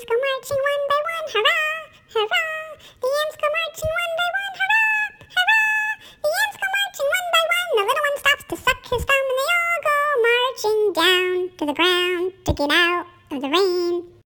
ants go marching one by one, hurrah, hurrah. DMs go marching one by one, hurrah, hurrah. DMs go marching one by one. The little one stops to suck his thumb and they all go marching down to the ground to get out of the rain.